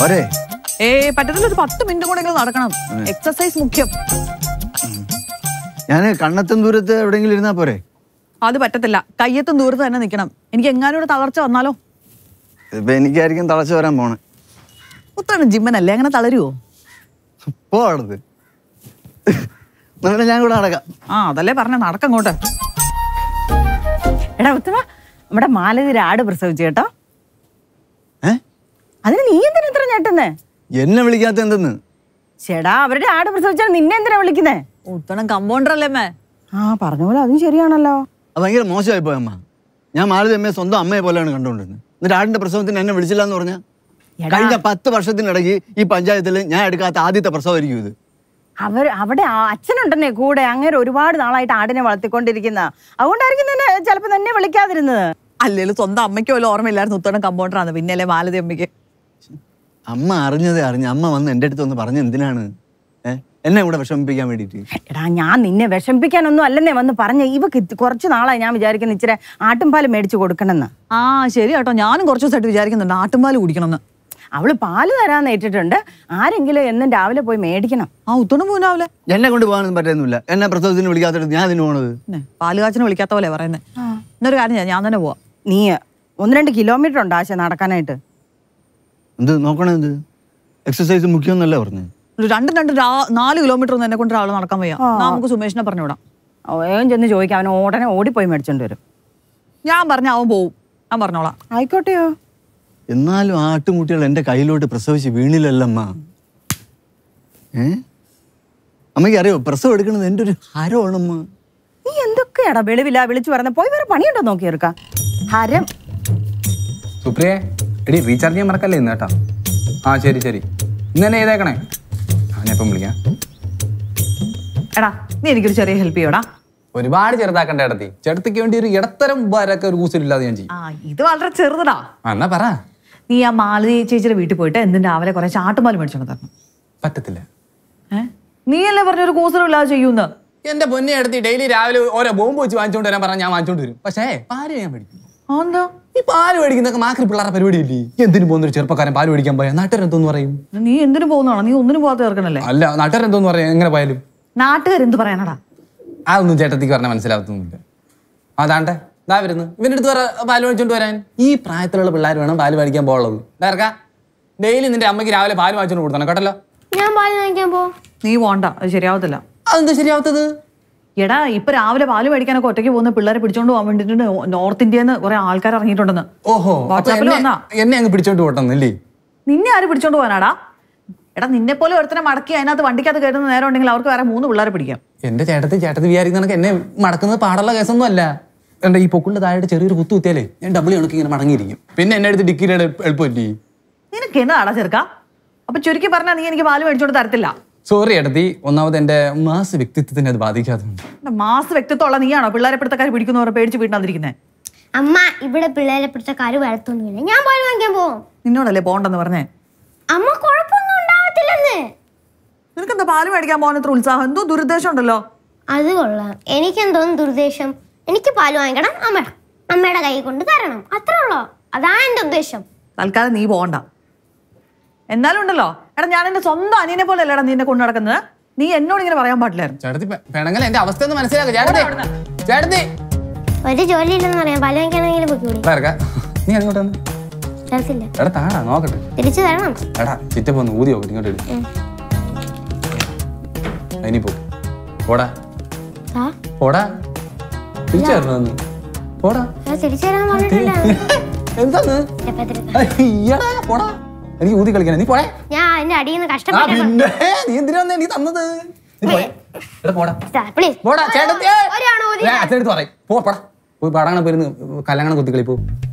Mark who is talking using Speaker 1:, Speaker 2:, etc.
Speaker 1: പോരെ
Speaker 2: ഏ പറ്റത്തില്ല ഒരു പത്ത് മിനിറ്റ് കൂടെ നടക്കണം എക്സസൈസ് മുഖ്യം
Speaker 1: ഞാൻ കണ്ണത്തും ദൂരത്ത് എവിടെങ്കിലും ഇരുന്നാ പോരെ
Speaker 2: അത് പറ്റത്തില്ല കയ്യത്തും ദൂരത്ത് തന്നെ നിക്കണം എനിക്ക് എങ്ങാനും തളർച്ച വന്നാലോ
Speaker 1: ഇപ്പൊ എനിക്കായിരിക്കും തളർച്ച വരാൻ പോണേ
Speaker 2: ഒത്താണ് ജിമ്മനല്ലേ അങ്ങനെ തളരുവോ പോണത് ഞാൻ കൂടെ നടക്കാം ആ അതല്ലേ പറഞ്ഞ നടക്കങ്ങോട്ട് എടാ ഉത്തമ നമ്മുടെ മാലതിരാട് പ്രസവിച്ചു കേട്ടോ അതിന് നീ എന്തിനാ ഞെട്ടുന്നേ എന്നെ വിളിക്കാത്ത എന്തെന്ന് ചേടാ അവരുടെ ആട് പ്രസവിച്ചാൽ നിന്നെ എന്തിനാ വിളിക്കുന്നേ ഉത്തണം കമ്പൗണ്ടർ അല്ലേ ആ പറഞ്ഞ പോലെ അതും ശരിയാണല്ലോ
Speaker 1: ഭയങ്കര മോശമായി പോയമ്മ അമ്മ ഞാൻ മാലതി അമ്മയെ സ്വന്തം അമ്മയെ പോലെയാണ് കണ്ടുകൊണ്ടിരുന്നത് എന്നിട്ട് ആടിന്റെ പ്രസവത്തിന് എന്നെ വിളിച്ചില്ല എന്ന് പറഞ്ഞ കഴിഞ്ഞ പത്ത് വർഷത്തിനിടയ്ക്ക് ഈ പഞ്ചായത്തിൽ ഞാൻ എടുക്കാത്ത ആദ്യത്തെ പ്രസവമായിരിക്കും ഇത്
Speaker 2: അവർ അവിടെ അച്ഛനുണ്ടെന്നേ കൂടെ അങ്ങനെ ഒരുപാട് നാളായിട്ട് ആടിനെ വളർത്തിക്കൊണ്ടിരിക്കുന്ന അതുകൊണ്ടായിരിക്കും തന്നെ ചിലപ്പോൾ തന്നെ വിളിക്കാതിരുന്നത് അല്ലെങ്കിൽ സ്വന്തം അമ്മയ്ക്ക് പോലും ഓർമ്മയില്ലായിരുന്നു ഉത്തരം കമ്പൗണ്ടറാണ് പിന്നല്ലേ മാലതി അമ്മയ്ക്ക്
Speaker 1: അമ്മ അറിഞ്ഞതേ അറിഞ്ഞ അമ്മ വന്ന് എൻ്റെ അടുത്ത് വന്ന് പറഞ്ഞ എന്തിനാണ് എന്നെ ഇവിടെ വിഷമിപ്പിക്കാൻ വേണ്ടിയിട്ട്
Speaker 2: എടാ ഞാൻ നിന്നെ വിഷമിപ്പിക്കാനൊന്നും അല്ലെന്നേ വന്ന് പറഞ്ഞ ഇവക്ക് കുറച്ച് നാളായി ഞാൻ വിചാരിക്കുന്ന ഇച്ചിരി ആട്ടുംപാല് മേടിച്ചു കൊടുക്കണമെന്ന് ആ ശരി കേട്ടോ ഞാനും കുറച്ച് ദിവസമായിട്ട് വിചാരിക്കുന്നുണ്ട് ആട്ടുംപാല് കുടിക്കണമെന്ന് അവള് പാല് തരാന്ന് ഏറ്റിട്ടുണ്ട് ആരെങ്കിലും എന്നും രാവിലെ പോയി മേടിക്കണം ആ ഉത്തോണം പോകും രാവിലെ
Speaker 1: എന്നെ കൊണ്ട് പോകാനൊന്നും പറ്റുന്നില്ല എന്നെ പ്രസവത്തിന് വിളിക്കാത്തടത്ത് ഞാൻ അതിന് പോണത് പാലുകാച്ചിന്
Speaker 2: വിളിക്കാത്ത പോലെ പറയുന്നത് എന്നൊരു കാര്യം ഞാൻ തന്നെ പോവാ നീ ഒന്ന് രണ്ട് കിലോമീറ്റർ ഉണ്ട് ആശ നടക്കാനായിട്ട്
Speaker 1: എന്ത് നോക്കണേ എന്ത് എക്സസൈസ് മുഖ്യം എന്നല്ല പറഞ്ഞു
Speaker 2: രണ്ടും രണ്ട് നാല് കിലോമീറ്റർ ഒന്നും എന്നെ കൊണ്ട് ഒരാൾ നടക്കാൻ വയ്യ നമുക്ക് സുമേഷിനെ പറഞ്ഞു വിടാം ചെന്ന് ചോദിക്കാം അവൻ ഉടനെ
Speaker 1: ഓടിപ്പോയി മേടിച്ചോണ്ട് വരും
Speaker 2: ഞാൻ പറഞ്ഞ അവൻ പോവും ഞാൻ പറഞ്ഞോളാം ആയിക്കോട്ടെയോ
Speaker 1: എന്നാലും ആ ആട്ടുംകുട്ടികൾ എന്റെ കയ്യിലോട്ട് പ്രസവിച്ച് വീണില്ലല്ലമ്മ ഏ അമ്മയ്ക്ക് അറിയോ പ്രസവം എടുക്കുന്നത് എന്റെ ഒരു ഹരമാണമ്മ നീ എന്തൊക്കെയാടാ
Speaker 2: വെളിവില്ല വിളിച്ചു പറഞ്ഞ പോയി വേറെ പണിയുണ്ടോ നോക്കിയെടുക്കാം ഹരം
Speaker 3: സുപ്രിയ എടി റീചാർജ് ചെയ്യാൻ മറക്കല്ലേ ഇന്ന് കേട്ടോ ആ ശരി ശരി ഇന്ന് തന്നെ ചെയ്തേക്കണേ ഞാനിപ്പം വിളിക്കാം എടാ നീ എനിക്കൊരു ചെറിയ ഹെൽപ്പ് ചെയ്യടാ ഒരുപാട് ചെറുതാക്കണ്ട ഇടത്തി ചേട്ടത്തിക്ക് വേണ്ടി ഒരു ഇടത്തരം ഉപകാരമൊക്കെ ഒരു കൂസിലില്ലാതെ ഞാൻ ചെയ്യും ആ ഇത് വളരെ ചെറുതടാ എന്നാ പറ
Speaker 2: നീ ആ മാലതി ചേച്ചിയുടെ വീട്ടിൽ പോയിട്ട് എന്തിന് രാവിലെ കുറേ ചാട്ടുമാല് മേടിച്ചോണ്ട് തരണം
Speaker 3: പറ്റത്തില്ല നീയല്ലേ നീ അല്ലേ പറഞ്ഞൊരു കൂസലും ഇല്ലാതെ ചെയ്യൂന്ന് എന്റെ പൊന്നെ എടുത്ത് ഡെയിലി രാവിലെ ഓരോ ബോംബ് വെച്ച് വാങ്ങിച്ചോണ്ട് വരാൻ പറഞ്ഞാൽ ഞാൻ വാങ്ങിച്ചോണ്ട് വരും പക്ഷേ പാര് ഞാൻ മേടിക്കും എന്താ ഈ പാല് മേടിക്കുന്നൊക്കെ മാക്രി പിള്ളേരുടെ പരിപാടിയില്ലേ എന്തിനു പോകുന്നൊരു ചെറുപ്പക്കാരൻ പാല് മേടിക്കാൻ പോയാൽ നാട്ടുകാരെന്തോന്ന് പറയും നീ എന്തിനു പോകുന്നതാണോ നീ ഒന്നിനും പോകാത്ത ചേർക്കണല്ലേ അല്ല നാട്ടുകാരെന്തോന്ന് പറയാം എങ്ങനെ പോയാലും
Speaker 2: നാട്ടുകാരെന്ത് പറയാനടാ
Speaker 3: അതൊന്നും ചേട്ടത്തിക്ക് പറഞ്ഞാൽ മനസ്സിലാകത്തൊന്നുമില്ല അതാണ്ടെ ഇതാ വരുന്നു ഇവൻ്റെ അടുത്ത് പറ പാല് മേടിച്ചോണ്ട് വരാൻ ഈ പ്രായത്തിലുള്ള പിള്ളേർ വേണം പാല് മേടിക്കാൻ പോകുള്ളൂ ഇതാർക്കാ ഡെയിലി നിന്റെ അമ്മയ്ക്ക് രാവിലെ പാല് വാങ്ങിച്ചോണ്ട് കൊടുത്തണം കേട്ടല്ലോ ഞാൻ പാല് വാങ്ങിക്കാൻ പോ
Speaker 2: നീ പോണ്ട അത് ശരിയാവത്തില്ല അതെന്താ ശരിയാവത്തത് എടാ ഇപ്പൊ രാവിലെ പാല് മേടിക്കാനൊക്കെ ഒറ്റയ്ക്ക് പോകുന്ന പിള്ളേരെ പിടിച്ചോണ്ട് പോകാൻ വേണ്ടിട്ട് നോർത്ത് ഇന്ത്യന്ന് കുറെ ആൾക്കാർ ഇറങ്ങിയിട്ടുണ്ടെന്ന് ഓഹോ വാട്സാപ്പിൽ വന്നാ
Speaker 3: എന്നെ അങ്ങ് പിടിച്ചോണ്ട്
Speaker 2: നിന്നെ ആര് പിടിച്ചോണ്ട് പോകാനാടാ എടാ നിന്നെ പോലെ ഒരുത്തനെ മടക്കി അതിനകത്ത് വണ്ടിക്കകത്ത്
Speaker 3: കയറുന്ന നേരം ഉണ്ടെങ്കിൽ അവർക്ക് വേറെ മൂന്ന് പിള്ളേരെ പിടിക്കാം എന്റെ ചേട്ടത്തി ചേട്ടത്തി വിചാരിക്കുന്ന എന്നെ മടക്കുന്നത് പാടുള്ള കേസൊന്നും അല്ല എന്റെ ഈ പൊക്കുള്ള താഴെ ചെറിയൊരു കുത്തു കുത്തിയാലേ ഞാൻ ഡബിൾ കണക്ക് ഇങ്ങനെ മടങ്ങിയിരിക്കും പിന്നെ എന്നെ അടുത്ത് ഡിക്കിയിലെ എളുപ്പമല്ലേ
Speaker 2: നിനക്ക് എന്താടാ ചെറുക്ക അപ്പൊ ചുരുക്കി പറഞ്ഞാൽ നീ എനിക്ക് പാല് മേടിച്ചോണ്ട് തരത്തില്ല
Speaker 3: സോറി എടുത്തി ഒന്നാമത് എന്റെ മാസ് വ്യക്തിത്വത്തിനെ അത് ബാധിക്കാതെ
Speaker 2: മാസ് വ്യക്തിത്വമുള്ള നീയാണോ പിള്ളേരെ പിടുത്തക്കാർ പിടിക്കുന്നവർ പേടിച്ച് വീട്ടിനകത്തിരിക്കുന്നത് അമ്മ ഇവിടെ പിള്ളേരെ പിടുത്തക്കാർ വരത്തൊന്നുമില്ല ഞാൻ പോയി വാങ്ങിക്കാൻ പോവും നിന്നോടല്ലേ പോണ്ടെന്ന് പറഞ്ഞേ അമ്മ കുഴപ്പമൊന്നും ഉണ്ടാവത്തില്ലെന്ന് നിനക്കെന്താ പാല് മേടിക്കാൻ പോകാൻ ഇത്ര ഉത്സാഹം എന്തോ ദുരുദ്ദേശം ഉണ്ടല്ലോ അത് കൊള്ളാം എനിക്കെന്തോന്ന് ദുരുദ്ദേശം എനിക്ക് പാല് വാങ്ങിക്കണം അമ്മ അമ്മയുടെ കൈ കൊണ്ട് തരണം അത്രേ ഉള്ളോ അതാ എന്റെ ഉദ്ദേശം തൽക്കാലം നീ പോണ്ട എന്നാലും ഉണ്ടല്ലോ എടാ ഞാൻ എന്റെ സ്വന്തം അനിയനെ പോലെ അല്ലേടാ നിന്നെ കൊണ്ടു നടക്കുന്നത് നീ എന്നോട് ഇങ്ങനെ പറയാൻ പാടില്ലായിരുന്നു എന്റെ അവസ്ഥ ഒന്ന് മനസ്സിലാക്കുക ചേട്ടത്തി
Speaker 1: നീ
Speaker 3: എടാ നോക്കട്ടെ തിരിച്ചു എടാ ഇങ്ങോട്ട് പോ പോടാ പോടാ
Speaker 1: തിരിച്ചു പോടാ തിരിച്ചു പോടാ
Speaker 3: എനിക്ക് ഊതി കളിക്കണം നീ പോയെ
Speaker 1: ഞാൻ അതിന്റെ അടിയിൽ നിന്ന് കഷ്ടപ്പെട്ടു നീ എന്തിനാ നീ
Speaker 3: തന്നത് നീ പോടാ എടാ പോടാ പ്ലീസ് പോടാ ചേട്ടത്തി പറയും പോ പോടാ പോയി പടങ്ങനെ പോയിരുന്നു കലങ്ങനെ കുത്തിക്കളിപ്പോ പോ